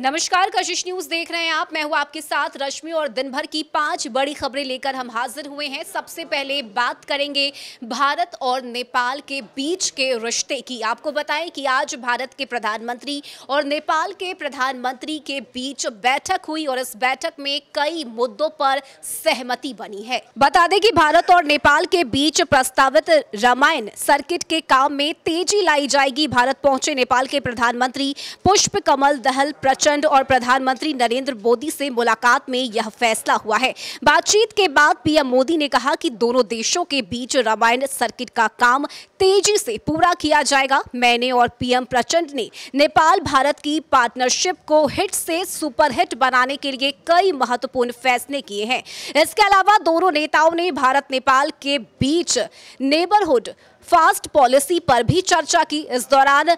नमस्कार कशिश न्यूज देख रहे हैं आप मैं हूं आपके साथ रश्मि और दिन भर की पांच बड़ी खबरें लेकर हम हाजिर हुए हैं सबसे पहले बात करेंगे भारत और नेपाल के बीच के रिश्ते की आपको बताएं कि आज भारत के प्रधानमंत्री और नेपाल के प्रधानमंत्री के बीच बैठक हुई और इस बैठक में कई मुद्दों पर सहमति बनी है बता दें कि भारत और नेपाल के बीच प्रस्तावित रामायण सर्किट के काम में तेजी लाई जाएगी भारत पहुंचे नेपाल के प्रधानमंत्री पुष्प कमल दहल प्रचार प्रचंड और प्रधानमंत्री नरेंद्र मोदी से मुलाकात में यह फैसला हुआ है बातचीत के बाद पीएम मोदी ने कहा कि दोनों देशों के बीच रामायण सर्किट का काम तेजी से पूरा किया जाएगा मैंने और पीएम प्रचंड ने नेपाल भारत की पार्टनरशिप को हिट से सुपरहिट बनाने के लिए कई महत्वपूर्ण फैसले किए हैं इसके अलावा दोनों नेताओं ने भारत नेपाल के बीच नेबरहुड फास्ट पॉलिसी पर भी चर्चा की इस दौरान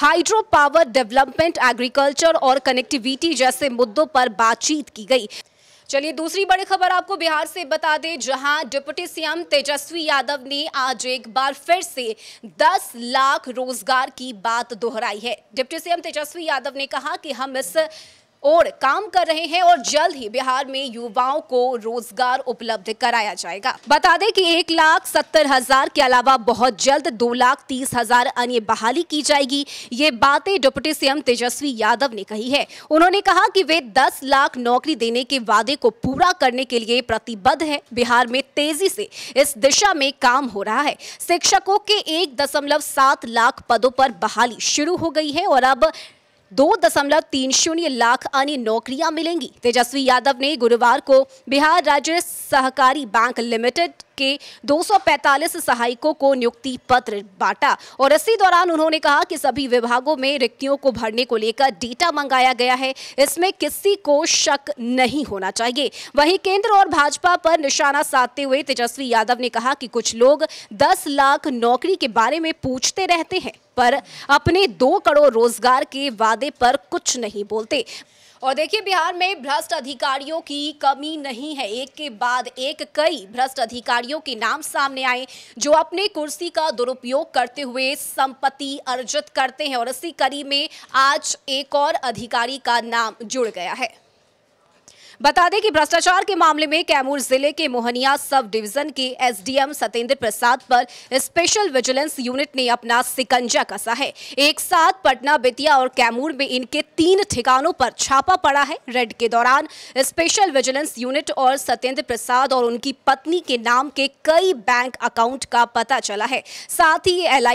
हाइड्रो पावर डेवलपमेंट एग्रीकल्चर और कनेक्टिविटी जैसे मुद्दों पर बातचीत की गई चलिए दूसरी बड़ी खबर आपको बिहार से बता दें जहां डिप्टी सीएम तेजस्वी यादव ने आज एक बार फिर से 10 लाख रोजगार की बात दोहराई है डिप्टी सीएम तेजस्वी यादव ने कहा कि हम इस और काम कर रहे हैं और जल्द ही बिहार में युवाओं को रोजगार उपलब्ध कराया जाएगा बता दें कि एक लाख सत्तर हजार के अलावा बहुत जल्द दो लाख तीस हजार अन्य बहाली की जाएगी ये बातें डिप्टी सीएम तेजस्वी यादव ने कही है उन्होंने कहा कि वे दस लाख नौकरी देने के वादे को पूरा करने के लिए प्रतिबद्ध है बिहार में तेजी से इस दिशा में काम हो रहा है शिक्षकों के एक दशमलव सात लाख पदों पर बहाली शुरू हो गई है और अब दो दशमलव तीन शून्य लाख अन्य नौकरियां मिलेंगी तेजस्वी यादव ने गुरुवार को बिहार राज्य सहकारी बैंक लिमिटेड के 245 सहायकों को नियुक्ति पत्र बांटा और इसी दौरान उन्होंने कहा कि सभी विभागों में रिक्तियों को भरने को लेकर डेटा मंगाया गया है इसमें किसी को शक नहीं होना चाहिए वहीं केंद्र और भाजपा पर निशाना साधते हुए तेजस्वी यादव ने कहा कि कुछ लोग 10 लाख नौकरी के बारे में पूछते रहते हैं पर अपने दो करोड़ रोजगार के वादे पर कुछ नहीं बोलते और देखिए बिहार में भ्रष्ट अधिकारियों की कमी नहीं है एक के बाद एक कई भ्रष्ट अधिकारियों के नाम सामने आए जो अपने कुर्सी का दुरुपयोग करते हुए संपत्ति अर्जित करते हैं और इसी कड़ी में आज एक और अधिकारी का नाम जुड़ गया है बता दें कि भ्रष्टाचार के मामले में कैमूर जिले के मोहनिया सब डिवीजन के एसडीएम सतेंद्र प्रसाद पर स्पेशल विजिलेंस यूनिट ने अपना सिकंजा कसा है एक साथ पटना बेतिया और कैमूर में इनके तीन ठिकानों पर छापा पड़ा है रेड के दौरान स्पेशल विजिलेंस यूनिट और सत्येंद्र प्रसाद और उनकी पत्नी के नाम के कई बैंक अकाउंट का पता चला है साथ ही एल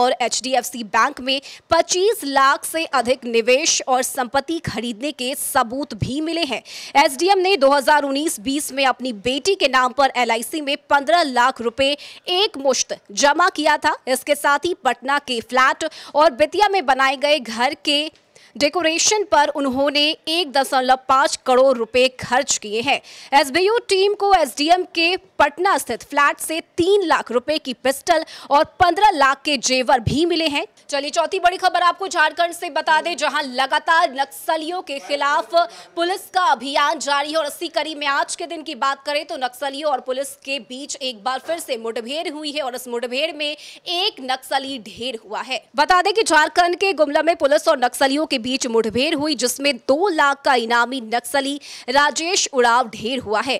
और एच बैंक में पच्चीस लाख से अधिक निवेश और संपत्ति खरीदने के सबूत भी मिले हैं एसडीएम ने 2019-20 में अपनी बेटी के नाम पर एलआईसी में 15 लाख रुपए एक मुश्त जमा किया था इसके साथ ही पटना के फ्लैट और बितिया में बनाए गए घर के डेकोरेशन पर उन्होंने एक दशमलव पांच करोड़ रुपए खर्च किए हैं एसबीयू टीम को एसडीएम के पटना स्थित फ्लैट से तीन लाख रुपए की पिस्टल और पंद्रह लाख के जेवर भी मिले हैं चलिए चौथी बड़ी खबर आपको झारखंड से बता दें जहां लगातार नक्सलियों के खिलाफ पुलिस का अभियान जारी है और इसी कड़ी में आज के दिन की बात करें तो नक्सलियों और पुलिस के बीच एक बार फिर से मुठभेड़ हुई है और इस मुठभेड़ में एक नक्सली ढेर हुआ है बता दें कि झारखंड के गुमला में पुलिस और नक्सलियों के बीच मुठभेड़ हुई जिसमें दो लाख का इनामी नक्सली राजेश उड़ाव ढेर हुआ है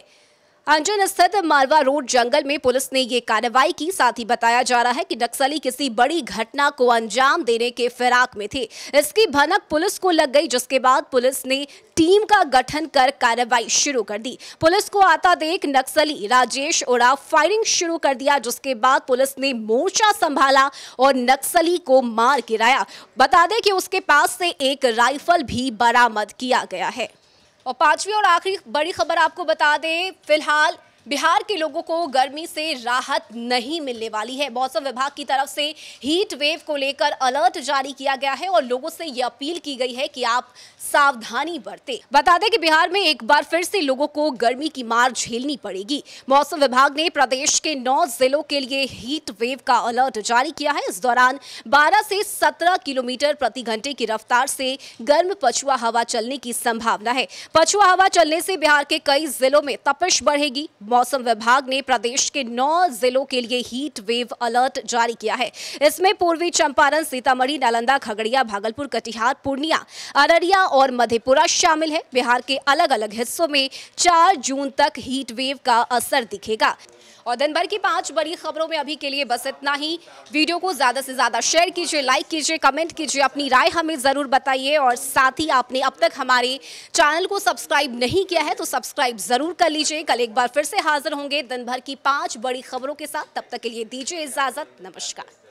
अंजन स्थित मालवा रोड जंगल में पुलिस ने ये कार्रवाई की साथ ही बताया जा रहा है कि नक्सली किसी बड़ी घटना को अंजाम देने के फिराक में थे इसकी भनक पुलिस को लग गई जिसके बाद पुलिस ने टीम का गठन कर कार्रवाई शुरू कर दी पुलिस को आता देख नक्सली राजेश उड़ा फायरिंग शुरू कर दिया जिसके बाद पुलिस ने मोर्चा संभाला और नक्सली को मार गिराया बता दें कि उसके पास से एक राइफल भी बरामद किया गया है और पांचवी और आखिरी बड़ी खबर आपको बता दें फिलहाल बिहार के लोगों को गर्मी से राहत नहीं मिलने वाली है मौसम विभाग की तरफ से हीट वेव को लेकर अलर्ट जारी किया गया है और लोगों से यह अपील की गई है कि आप सावधानी बरते बता दें कि बिहार में एक बार फिर से लोगों को गर्मी की मार झेलनी पड़ेगी मौसम विभाग ने प्रदेश के नौ जिलों के लिए हीट वेव का अलर्ट जारी किया है इस दौरान बारह से सत्रह किलोमीटर प्रति घंटे की रफ्तार से गर्म पछुआ हवा चलने की संभावना है पछुआ हवा चलने से बिहार के कई जिलों में तपिश बढ़ेगी मौसम विभाग ने प्रदेश के नौ जिलों के लिए हीट वेव अलर्ट जारी किया है इसमें पूर्वी चंपारण सीतामढ़ी नालंदा खगड़िया भागलपुर कटिहार पूर्णिया अररिया और मधेपुरा शामिल है बिहार के अलग अलग हिस्सों में चार जून तक हीट वेव का असर दिखेगा और दिन भर की पांच बड़ी खबरों में अभी के लिए बस इतना ही वीडियो को ज्यादा से ज्यादा शेयर कीजिए लाइक कीजिए कमेंट कीजिए अपनी राय हमें जरूर बताइए और साथ ही आपने अब तक हमारे चैनल को सब्सक्राइब नहीं किया है तो सब्सक्राइब जरूर कर लीजिए कल एक बार फिर से हाजिर होंगे दिन भर की पांच बड़ी खबरों के साथ तब तक के लिए दीजिए इजाजत नमस्कार